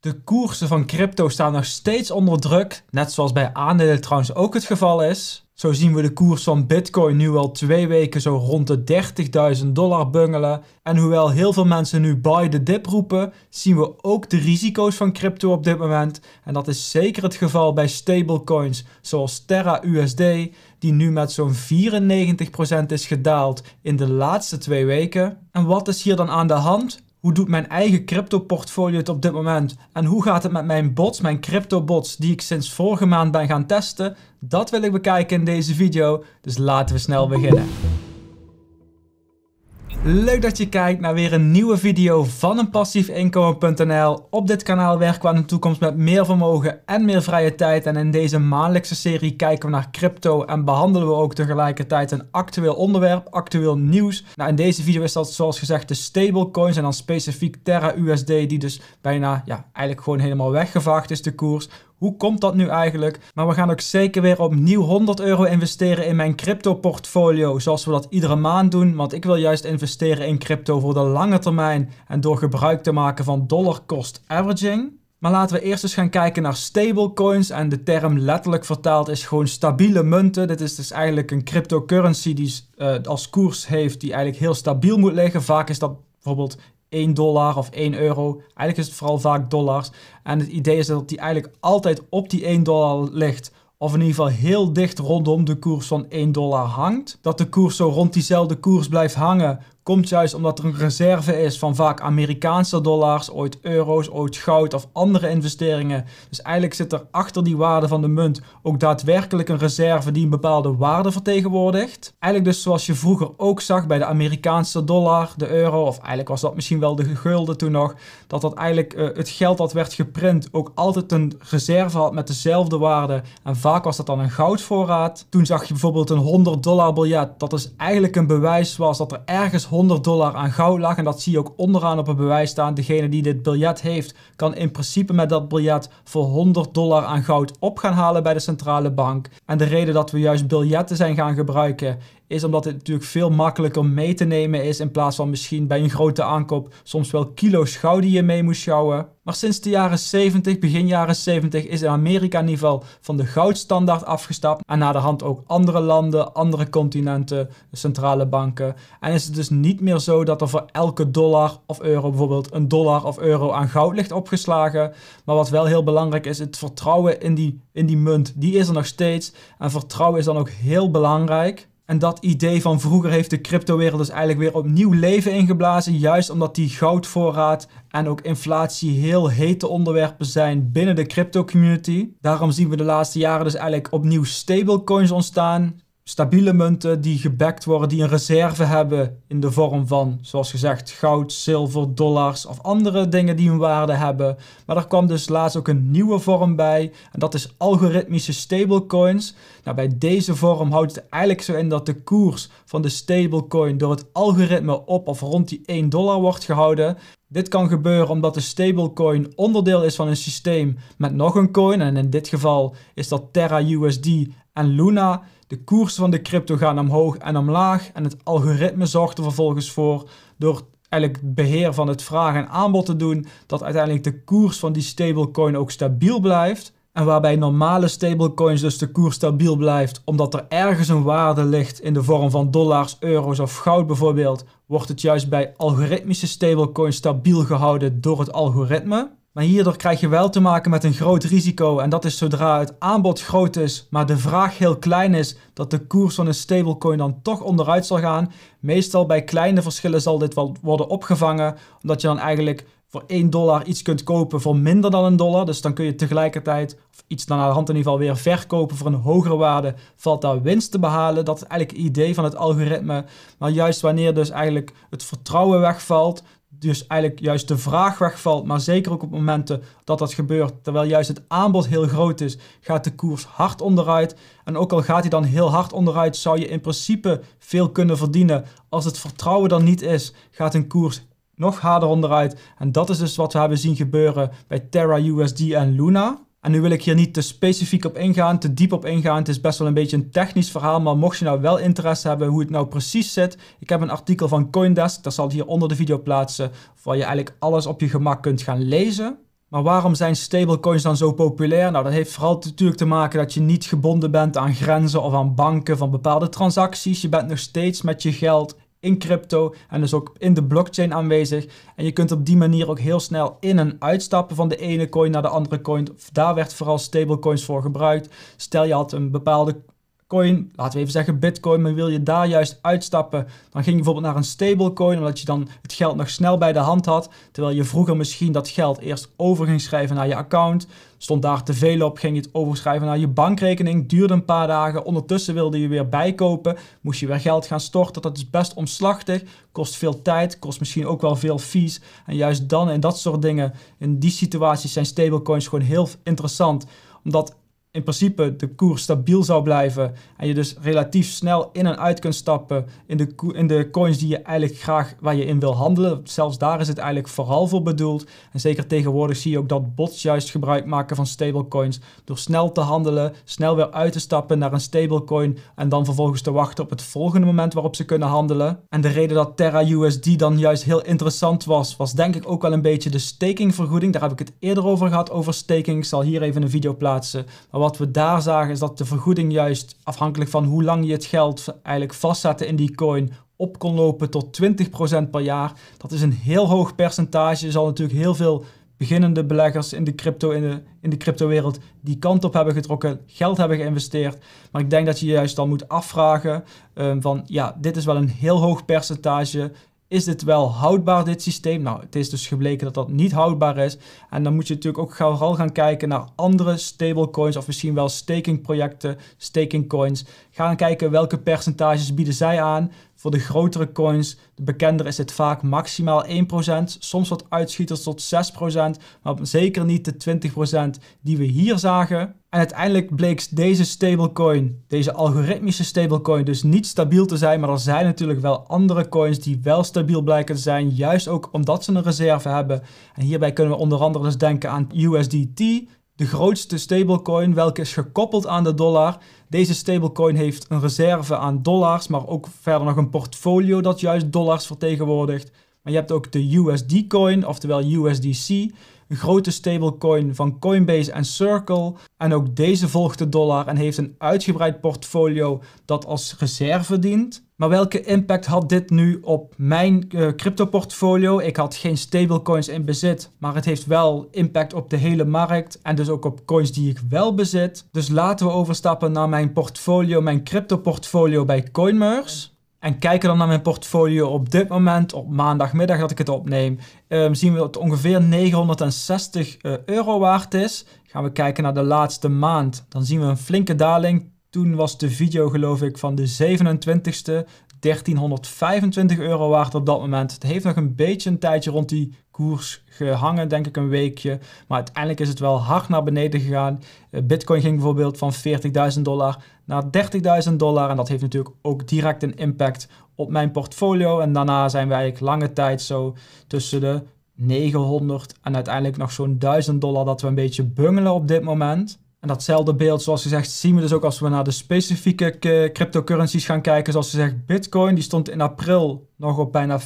De koersen van crypto staan nog steeds onder druk, net zoals bij aandelen trouwens ook het geval is. Zo zien we de koers van Bitcoin nu al twee weken zo rond de 30.000 dollar bungelen. En hoewel heel veel mensen nu buy the dip roepen, zien we ook de risico's van crypto op dit moment. En dat is zeker het geval bij stablecoins zoals Terra USD, die nu met zo'n 94% is gedaald in de laatste twee weken. En wat is hier dan aan de hand? Hoe doet mijn eigen crypto portfolio het op dit moment? En hoe gaat het met mijn bots, mijn crypto bots die ik sinds vorige maand ben gaan testen? Dat wil ik bekijken in deze video, dus laten we snel beginnen. Leuk dat je kijkt naar weer een nieuwe video van een passiefinkomen.nl. Op dit kanaal werken we aan de toekomst met meer vermogen en meer vrije tijd. En in deze maandelijkse serie kijken we naar crypto en behandelen we ook tegelijkertijd een actueel onderwerp, actueel nieuws. Nou, in deze video is dat zoals gezegd de stablecoins en dan specifiek Terra USD die dus bijna, ja, eigenlijk gewoon helemaal weggevaagd is de koers. Hoe komt dat nu eigenlijk? Maar we gaan ook zeker weer opnieuw 100 euro investeren in mijn crypto portfolio. Zoals we dat iedere maand doen. Want ik wil juist investeren in crypto voor de lange termijn. En door gebruik te maken van dollar cost averaging. Maar laten we eerst eens gaan kijken naar stablecoins. En de term letterlijk vertaald is gewoon stabiele munten. Dit is dus eigenlijk een cryptocurrency die eh, als koers heeft die eigenlijk heel stabiel moet liggen. Vaak is dat bijvoorbeeld 1 dollar of 1 euro. Eigenlijk is het vooral vaak dollars. En het idee is dat die eigenlijk altijd op die 1 dollar ligt. Of in ieder geval heel dicht rondom de koers van 1 dollar hangt. Dat de koers zo rond diezelfde koers blijft hangen komt juist omdat er een reserve is van vaak Amerikaanse dollars, ooit euro's, ooit goud of andere investeringen. Dus eigenlijk zit er achter die waarde van de munt ook daadwerkelijk een reserve die een bepaalde waarde vertegenwoordigt. Eigenlijk dus zoals je vroeger ook zag bij de Amerikaanse dollar, de euro, of eigenlijk was dat misschien wel de gulden toen nog, dat dat eigenlijk eh, het geld dat werd geprint ook altijd een reserve had met dezelfde waarde. En vaak was dat dan een goudvoorraad. Toen zag je bijvoorbeeld een 100 dollar biljet, dat is eigenlijk een bewijs was dat er ergens 100 dollar aan goud lag. En dat zie je ook onderaan op het bewijs staan. Degene die dit biljet heeft, kan in principe met dat biljet voor 100 dollar aan goud op gaan halen bij de centrale bank. En de reden dat we juist biljetten zijn gaan gebruiken, is omdat het natuurlijk veel makkelijker mee te nemen is in plaats van misschien bij een grote aankoop soms wel kilo's goud die je mee moest sjouwen. Maar sinds de jaren 70, begin jaren 70, is in Amerika in ieder geval van de goudstandaard afgestapt. En na de hand ook andere landen, andere continenten, centrale banken. En is het dus niet meer zo dat er voor elke dollar of euro bijvoorbeeld een dollar of euro aan goud ligt opgeslagen. Maar wat wel heel belangrijk is, het vertrouwen in die, in die munt, die is er nog steeds. En vertrouwen is dan ook heel belangrijk. En dat idee van vroeger heeft de cryptowereld dus eigenlijk weer opnieuw leven ingeblazen. Juist omdat die goudvoorraad en ook inflatie heel hete onderwerpen zijn binnen de crypto community. Daarom zien we de laatste jaren dus eigenlijk opnieuw stablecoins ontstaan stabiele munten die gebackt worden, die een reserve hebben in de vorm van, zoals gezegd, goud, zilver, dollars of andere dingen die een waarde hebben. Maar er kwam dus laatst ook een nieuwe vorm bij en dat is algoritmische stablecoins. Nou, bij deze vorm houdt het eigenlijk zo in dat de koers van de stablecoin door het algoritme op of rond die 1 dollar wordt gehouden. Dit kan gebeuren omdat de stablecoin onderdeel is van een systeem met nog een coin en in dit geval is dat Terra USD en Luna. De koersen van de crypto gaan omhoog en omlaag en het algoritme zorgt er vervolgens voor door eigenlijk het beheer van het vraag en aanbod te doen, dat uiteindelijk de koers van die stablecoin ook stabiel blijft. En waarbij normale stablecoins dus de koers stabiel blijft, omdat er ergens een waarde ligt in de vorm van dollars, euro's of goud bijvoorbeeld, wordt het juist bij algoritmische stablecoins stabiel gehouden door het algoritme. Maar hierdoor krijg je wel te maken met een groot risico. En dat is zodra het aanbod groot is, maar de vraag heel klein is, dat de koers van een stablecoin dan toch onderuit zal gaan. Meestal bij kleine verschillen zal dit wel worden opgevangen, omdat je dan eigenlijk voor 1 dollar iets kunt kopen voor minder dan een dollar. Dus dan kun je tegelijkertijd of iets naar de hand in ieder geval weer verkopen voor een hogere waarde. Valt daar winst te behalen. Dat is eigenlijk het idee van het algoritme. Maar juist wanneer dus eigenlijk het vertrouwen wegvalt, dus eigenlijk juist de vraag wegvalt, maar zeker ook op momenten dat dat gebeurt, terwijl juist het aanbod heel groot is, gaat de koers hard onderuit. En ook al gaat hij dan heel hard onderuit, zou je in principe veel kunnen verdienen. Als het vertrouwen dan niet is, gaat een koers nog harder onderuit. En dat is dus wat we hebben zien gebeuren bij Terra USD en Luna. En nu wil ik hier niet te specifiek op ingaan, te diep op ingaan. Het is best wel een beetje een technisch verhaal. Maar mocht je nou wel interesse hebben hoe het nou precies zit. Ik heb een artikel van Coindesk. Dat zal ik hier onder de video plaatsen. Waar je eigenlijk alles op je gemak kunt gaan lezen. Maar waarom zijn stablecoins dan zo populair? Nou, dat heeft vooral natuurlijk te maken dat je niet gebonden bent aan grenzen of aan banken van bepaalde transacties. Je bent nog steeds met je geld in crypto en dus ook in de blockchain aanwezig. En je kunt op die manier ook heel snel in en uitstappen van de ene coin naar de andere coin. Daar werd vooral stablecoins voor gebruikt. Stel je had een bepaalde coin, laten we even zeggen bitcoin, maar wil je daar juist uitstappen, dan ging je bijvoorbeeld naar een stablecoin, omdat je dan het geld nog snel bij de hand had, terwijl je vroeger misschien dat geld eerst over ging schrijven naar je account, stond daar te veel op, ging je het overschrijven naar je bankrekening, duurde een paar dagen, ondertussen wilde je weer bijkopen, moest je weer geld gaan storten, dat is best omslachtig, kost veel tijd, kost misschien ook wel veel fees, en juist dan en dat soort dingen, in die situaties zijn stablecoins gewoon heel interessant, omdat in principe de koers stabiel zou blijven en je dus relatief snel in en uit kunt stappen in de, in de coins die je eigenlijk graag waar je in wil handelen. Zelfs daar is het eigenlijk vooral voor bedoeld. En zeker tegenwoordig zie je ook dat bots juist gebruik maken van stablecoins door snel te handelen, snel weer uit te stappen naar een stablecoin en dan vervolgens te wachten op het volgende moment waarop ze kunnen handelen. En de reden dat Terra USD dan juist heel interessant was, was denk ik ook wel een beetje de stakingvergoeding. Daar heb ik het eerder over gehad over staking. zal hier even een video plaatsen. Maar wat we daar zagen is dat de vergoeding juist afhankelijk van hoe lang je het geld eigenlijk vastzette in die coin op kon lopen tot 20% per jaar. Dat is een heel hoog percentage. Er zal natuurlijk heel veel beginnende beleggers in de, crypto, in, de, in de cryptowereld die kant op hebben getrokken, geld hebben geïnvesteerd. Maar ik denk dat je juist dan moet afvragen ehm, van ja, dit is wel een heel hoog percentage is dit wel houdbaar, dit systeem? Nou, het is dus gebleken dat dat niet houdbaar is. En dan moet je natuurlijk ook vooral gaan kijken naar andere stablecoins of misschien wel stakingprojecten, coins. Gaan kijken welke percentages bieden zij aan. Voor de grotere coins, de bekender is dit vaak maximaal 1%, soms wat uitschieters tot 6%, maar zeker niet de 20% die we hier zagen. En uiteindelijk bleek deze stablecoin, deze algoritmische stablecoin, dus niet stabiel te zijn. Maar er zijn natuurlijk wel andere coins die wel stabiel blijken te zijn, juist ook omdat ze een reserve hebben. En hierbij kunnen we onder andere dus denken aan USDT, de grootste stablecoin welke is gekoppeld aan de dollar. Deze stablecoin heeft een reserve aan dollars, maar ook verder nog een portfolio dat juist dollars vertegenwoordigt. Maar je hebt ook de USD-coin, oftewel USDC, een grote stablecoin van Coinbase en Circle. En ook deze volgt de dollar en heeft een uitgebreid portfolio dat als reserve dient. Maar welke impact had dit nu op mijn uh, eh, crypto-portfolio? Ik had geen stablecoins in bezit, maar het heeft wel impact op de hele markt en dus ook op coins die ik wel bezit. Dus laten we overstappen naar mijn portfolio, mijn crypto-portfolio bij CoinMers. En kijken dan naar mijn portfolio op dit moment, op maandagmiddag dat ik het opneem, um, zien we dat het ongeveer 960 eh, euro waard is. Gaan we kijken naar de laatste maand, dan zien we een flinke daling, toen was de video geloof ik van de 27ste 1325 euro waard op dat moment. Het heeft nog een beetje een tijdje rond die koers gehangen, denk ik een weekje. Maar uiteindelijk is het wel hard naar beneden gegaan. Eh, Bitcoin ging bijvoorbeeld van 40.000 dollar naar 30.000 dollar. En dat heeft natuurlijk ook direct een impact op mijn portfolio. En daarna zijn wij eigenlijk lange tijd zo tussen de 900 en uiteindelijk nog zo'n 1000 dollar dat we een beetje bungelen op dit moment. En datzelfde beeld, zoals gezegd, zien we dus ook als we naar de specifieke cryptocurrencies gaan kijken. Zoals gezegd, Bitcoin, die stond in april nog op bijna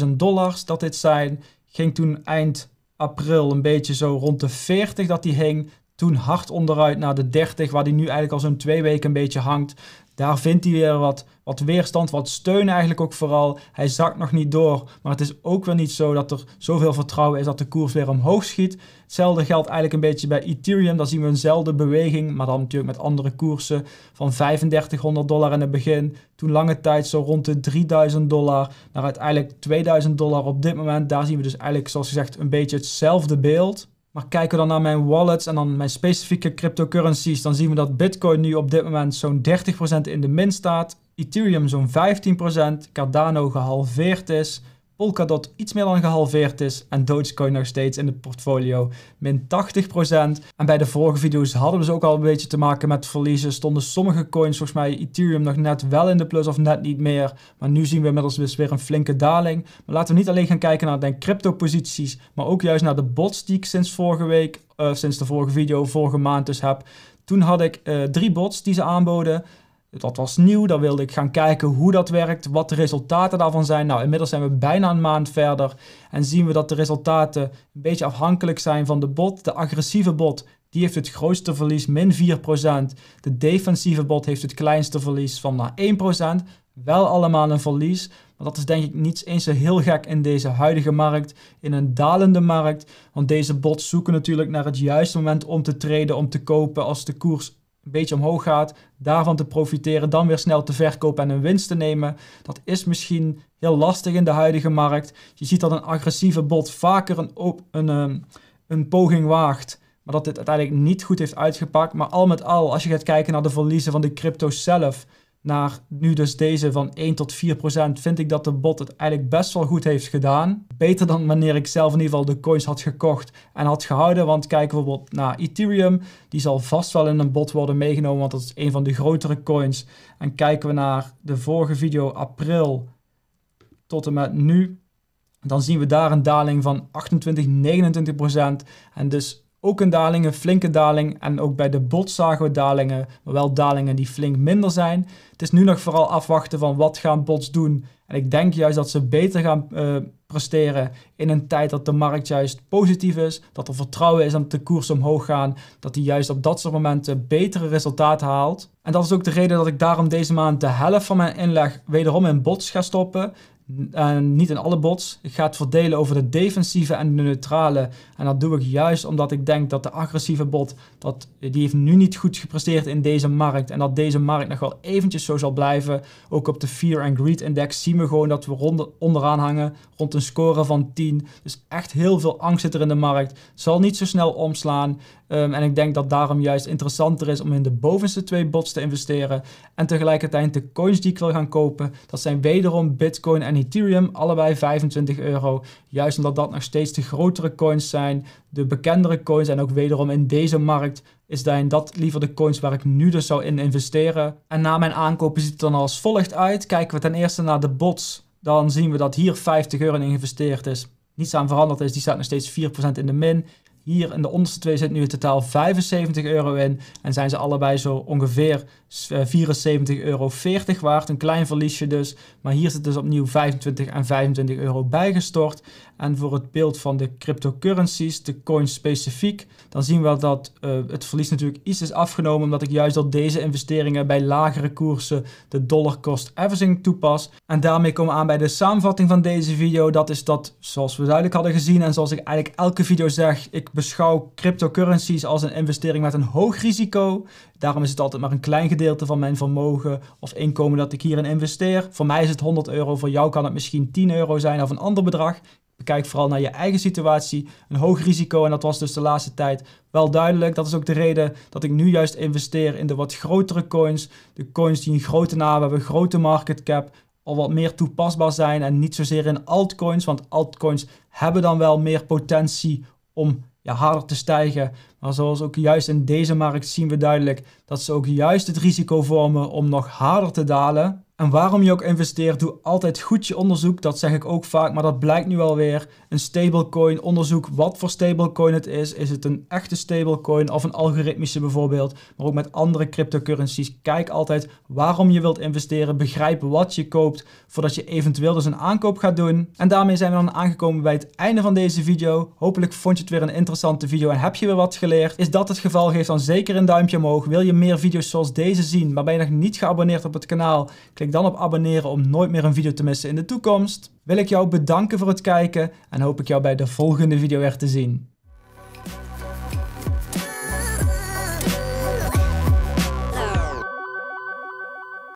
50.000 dollars dat dit zijn. Ging toen eind april een beetje zo rond de 40 dat die hing. Toen hard onderuit naar de 30, waar die nu eigenlijk al zo'n twee weken een beetje hangt daar vindt hij weer wat, wat weerstand, wat steun eigenlijk ook vooral. Hij zakt nog niet door, maar het is ook weer niet zo dat er zoveel vertrouwen is dat de koers weer omhoog schiet. Hetzelfde geldt eigenlijk een beetje bij Ethereum. Daar zien we eenzelfde beweging, maar dan natuurlijk met andere koersen van 3500 dollar in het begin. Toen lange tijd zo rond de 3000 dollar naar uiteindelijk 2000 dollar op dit moment. Daar zien we dus eigenlijk, zoals gezegd, een beetje hetzelfde beeld. Maar kijken we dan naar mijn wallets en dan mijn specifieke cryptocurrencies, dan zien we dat Bitcoin nu op dit moment zo'n 30% in de min staat. Ethereum zo'n 15%, Cardano gehalveerd is. Polkadot iets meer dan gehalveerd is en Dogecoin nog steeds in het portfolio min 80%. En bij de vorige video's hadden we ze ook al een beetje te maken met verliezen. Stonden sommige coins, volgens mij Ethereum, nog net wel in de plus of net niet meer. Maar nu zien we inmiddels dus weer een flinke daling. Maar laten we niet alleen gaan kijken naar de crypto-posities, maar ook juist naar de bots die ik sinds vorige week, uh, sinds de vorige video, vorige maand dus heb. Toen had ik eh, drie bots die ze aanboden. Dat was nieuw, Dan wilde ik gaan kijken hoe dat werkt, wat de resultaten daarvan zijn. Nou, inmiddels zijn we bijna een maand verder en zien we dat de resultaten een beetje afhankelijk zijn van de bot. De agressieve bot, die heeft het grootste verlies, min 4%. De defensieve bot heeft het kleinste verlies van maar 1%. Wel allemaal een verlies, maar dat is denk ik niet eens zo heel gek in deze huidige markt, in een dalende markt. Want deze bots zoeken natuurlijk naar het juiste moment om te treden, om te kopen als de koers een beetje omhoog gaat, daarvan te profiteren, dan weer snel te verkopen en een winst te nemen. Dat is misschien heel lastig in de huidige markt. Je ziet dat een agressieve bot vaker een, op, een, een, ehm, een poging waagt, maar dat dit uiteindelijk niet goed heeft uitgepakt. Maar al met al, als je gaat kijken naar de verliezen van de crypto zelf, naar nu dus deze van 1 tot 4 procent, vind ik dat de bot het eigenlijk best wel goed heeft gedaan. Beter dan wanneer ik zelf in ieder geval de coins had gekocht en had gehouden. Want kijk bijvoorbeeld naar Ethereum, die zal vast wel in een bot worden meegenomen, want dat is een van de grotere coins. En kijken we naar de vorige video, april tot en met nu, dan zien we daar een daling van 28, 29 procent. En dus ook een daling, een flinke daling. En ook bij de bots zagen we dalingen, maar wel dalingen die flink minder zijn. Het is nu nog vooral afwachten van wat gaan bots doen. En ik denk juist dat ze beter gaan eh, presteren in een tijd dat de markt juist positief is. Dat er vertrouwen is om de koers omhoog gaan. Dat die juist op dat soort momenten betere resultaten haalt. En dat is ook de reden dat ik daarom deze maand de helft van mijn inleg wederom in bots ga stoppen niet in alle bots. Ik ga het verdelen over de defensieve en de neutrale. En dat doe ik juist omdat ik denk dat de agressieve bot, dat, die heeft nu niet goed gepresteerd in deze markt. En dat deze markt nog wel eventjes zo zal blijven. Ook op de Fear and Greed Index zien we gewoon dat we rond, onderaan hangen, rond een score van 10. Dus echt heel veel angst zit er in de markt. Zal niet zo snel omslaan. Ehm, en ik denk dat daarom juist interessanter is om in de bovenste twee bots te investeren. En tegelijkertijd de coins die ik wil gaan kopen, dat zijn wederom Bitcoin en Ethereum, allebei 25 euro. Juist omdat dat nog steeds de grotere coins zijn, de bekendere coins en ook wederom in deze markt is dat liever de coins waar ik nu dus zou in investeren. En na mijn aankopen ziet het dan als volgt uit. Kijken we ten eerste naar de bots, dan zien we dat hier 50 euro in geïnvesteerd is. Niets aan veranderd is, die staat nog steeds 4% in de min. Hier in de onderste twee zit nu in totaal 75 euro in. En zijn ze allebei zo ongeveer 74,40 eh, euro waard. Een klein verliesje dus. Maar hier zit dus opnieuw 25 en 25 euro bijgestort. En voor het beeld van de cryptocurrencies, de coins specifiek, dan zien we dat eh, het verlies natuurlijk iets is afgenomen, omdat ik juist al deze investeringen bij lagere koersen de dollar cost averaging toepas. En daarmee komen we aan bij de samenvatting van deze video. Dat is dat, zoals we duidelijk hadden gezien en zoals ik eigenlijk elke video zeg, ik beschouw cryptocurrencies als een investering met een hoog risico. Daarom is het altijd maar een klein gedeelte van mijn vermogen of inkomen dat ik hierin investeer. Voor mij is het 100 euro, voor jou kan het misschien 10 euro zijn of een ander bedrag. Kijk vooral naar je eigen situatie. Een hoog risico, en dat was dus de laatste tijd wel duidelijk. Dat is ook de reden dat ik nu juist investeer in de wat grotere coins. De coins die een grote naam hebben, grote market cap, al wat meer toepasbaar zijn. En niet zozeer in altcoins, want altcoins hebben dan wel meer potentie om ja, harder te stijgen. Maar zoals ook juist in deze markt zien we duidelijk dat ze ook juist het risico vormen om nog harder te dalen. En waarom je ook investeert, doe altijd goed je onderzoek. Dat zeg ik ook vaak, maar dat blijkt nu alweer. Een stablecoin, onderzoek wat voor stablecoin het is. Is het een echte stablecoin of een algoritmische bijvoorbeeld? Maar ook met andere cryptocurrencies. Kijk altijd waarom je wilt investeren. Begrijp wat je koopt voordat je eventueel dus een aankoop gaat doen. En daarmee zijn we dan aangekomen bij het einde van deze video. Hopelijk vond je het weer een interessante video en heb je weer wat geleerd. Is dat het geval, geef dan zeker een duimpje omhoog. Wil je meer video's zoals deze zien, maar ben je nog niet geabonneerd op het kanaal? Klik dan op abonneren om nooit meer een video te missen in de toekomst. Wil ik jou bedanken voor het kijken en hoop ik jou bij de volgende video weer te zien.